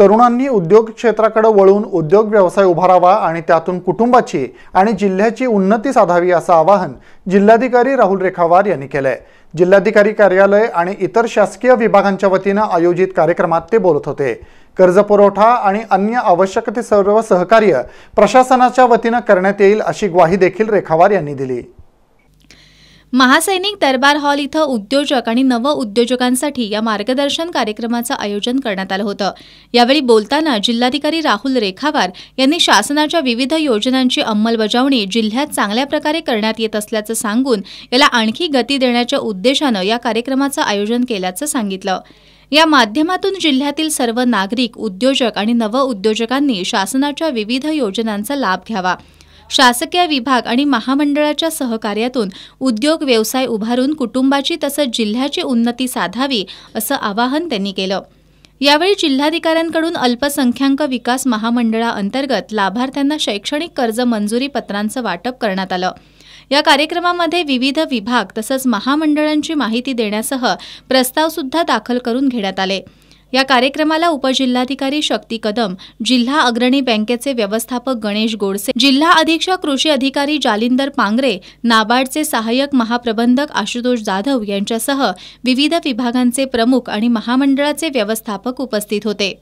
तरुणांनी उद्योग क्षेत्राकडे वळून उद्योग व्यवसाय उभारावा आणि त्यातून कुटुंबाची आणि जिल्ह्याची उन्नती साधावी असं आवाहन जिल्हाधिकारी राहुल रेखावार यांनी केलंय जिल्हाधिकारी कार्यालय आणि इतर शासकीय विभागांच्या वतीनं आयोजित कार्यक्रमात ते बोलत होते कर्ज पुरवठा आणि अन्य आवश्यक ते सर्व सहकार्य प्रशासनाच्या वतीनं करण्यात येईल अशी ग्वाही देखील रेखावार यांनी दिली महासैनिक दरबार हॉल इथं उद्योजक आणि नवउद्योजकांसाठी या मार्गदर्शन कार्यक्रमाचं आयोजन करण्यात आलं होतं यावेळी बोलताना जिल्हाधिकारी राहुल रेखावार यांनी शासनाच्या विविध योजनांची अंमलबजावणी जिल्ह्यात चांगल्या प्रकारे करण्यात येत असल्याचं सांगून याला आणखी गती देण्याच्या उद्देशानं या कार्यक्रमाचं आयोजन केल्याचं सांगितलं या माध्यमातून जिल्ह्यातील सर्व नागरिक उद्योजक आणि नव उद्योजकांनी शासनाच्या विविध योजनांचा लाभ घ्यावा शासकीय विभाग आणि महामंडळाच्या सहकार्यातून उद्योग व्यवसाय उभारून कुटुंबाची तसंच जिल्ह्याची उन्नती साधावी असं आवाहन त्यांनी केलं यावेळी जिल्हाधिकाऱ्यांकडून अल्पसंख्याक विकास महामंडळाअंतर्गत लाभार्थ्यांना शैक्षणिक कर्ज मंजुरी पत्रांचं वाटप करण्यात आलं या कार्यक्रमामध्ये विविध विभाग तसंच महामंडळांची माहिती देण्यासह प्रस्तावसुद्धा दाखल करून घेण्यात आले या कार्यक्रमाला उपजिल्हाधिकारी शक्ती कदम जिल्हा अग्रणी बँकेचे व्यवस्थापक गणेश गोडसे जिल्हा अधीक्षक कृषी अधिकारी जालिंदर पांगरे नाबार्डचे सहाय्यक महाप्रबंधक आशुतोष जाधव यांच्यासह विविध विभागांचे प्रमुख आणि महामंडळाचे व्यवस्थापक उपस्थित होते